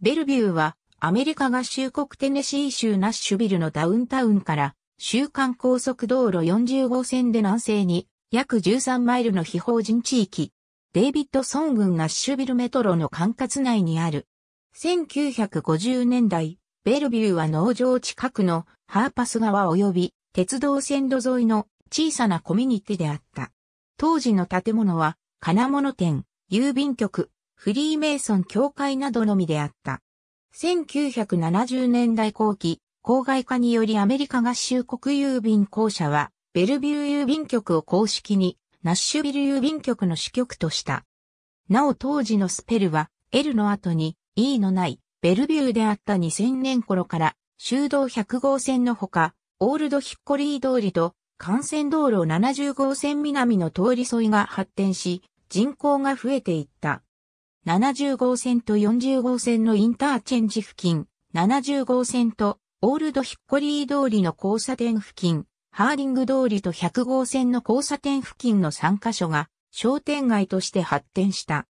ベルビューはアメリカ合衆国テネシー州ナッシュビルのダウンタウンから週間高速道路40号線で南西に約13マイルの非法人地域、デイビッドソン郡ナッシュビルメトロの管轄内にある。1950年代、ベルビューは農場近くのハーパス川及び鉄道線路沿いの小さなコミュニティであった。当時の建物は金物店、郵便局、フリーメイソン協会などのみであった。1970年代後期、郊外化によりアメリカ合衆国郵便公社は、ベルビュー郵便局を公式に、ナッシュビル郵便局の支局とした。なお当時のスペルは、L の後に E のないベルビューであった2000年頃から、修道100号線のほか、オールドヒッコリー通りと、幹線道路70号線南の通り沿いが発展し、人口が増えていった。70号線と40号線のインターチェンジ付近、70号線とオールドヒッコリー通りの交差点付近、ハーリング通りと100号線の交差点付近の3カ所が商店街として発展した。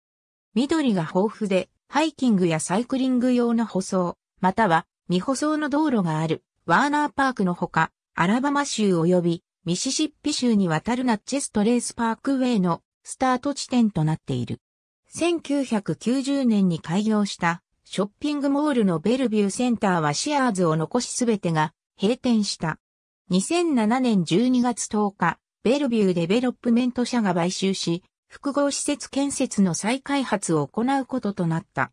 緑が豊富で、ハイキングやサイクリング用の舗装、または未舗装の道路がある、ワーナーパークのほか、アラバマ州及びミシシッピ州にわたるナッチェストレースパークウェイのスタート地点となっている。1990年に開業したショッピングモールのベルビューセンターはシアーズを残しすべてが閉店した。2007年12月10日、ベルビューデベロップメント社が買収し、複合施設建設の再開発を行うこととなった。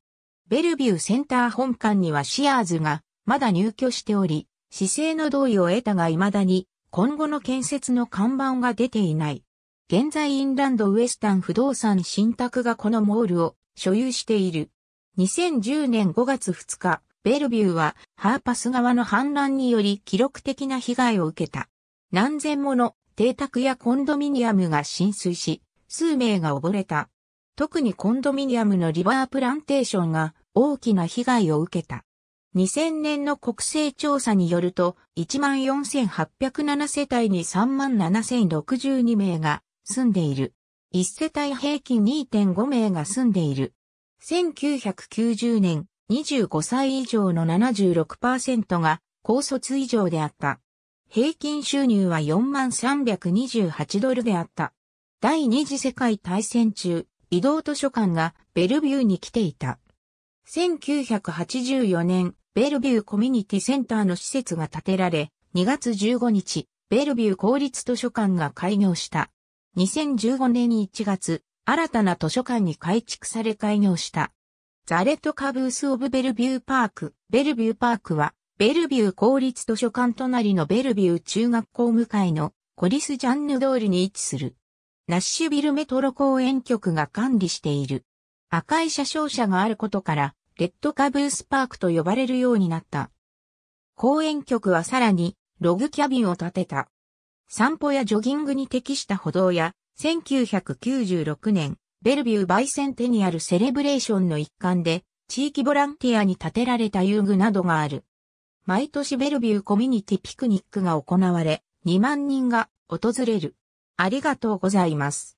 ベルビューセンター本館にはシアーズがまだ入居しており、姿勢の同意を得たが未だに今後の建設の看板が出ていない。現在インランドウエスタン不動産信託がこのモールを所有している。2010年5月2日、ベルビューはハーパス側の氾濫により記録的な被害を受けた。何千もの邸宅やコンドミニアムが浸水し、数名が溺れた。特にコンドミニアムのリバープランテーションが大きな被害を受けた。2000年の国勢調査によると、14,807世帯に37,062名が住んでいる。一世帯平均2.5名が住んでいる。1990年、25歳以上の76%が高卒以上であった。平均収入は4328ドルであった。第二次世界大戦中、移動図書館がベルビューに来ていた。1984年、ベルビューコミュニティセンターの施設が建てられ、2月15日、ベルビュー公立図書館が開業した。2015年1月、新たな図書館に改築され開業した。ザレットカブース・オブ・ベルビュー・パーク。ベルビュー・パークは、ベルビュー公立図書館隣のベルビュー中学校向かいのコリス・ジャンヌ通りに位置する。ナッシュビルメトロ公園局が管理している。赤い車掌車があることから、レッドカブースパークと呼ばれるようになった。公園局はさらに、ログキャビンを建てた。散歩やジョギングに適した歩道や、1996年、ベルビューバイセンテニアルセレブレーションの一環で、地域ボランティアに建てられた遊具などがある。毎年ベルビューコミュニティピクニックが行われ、2万人が訪れる。ありがとうございます。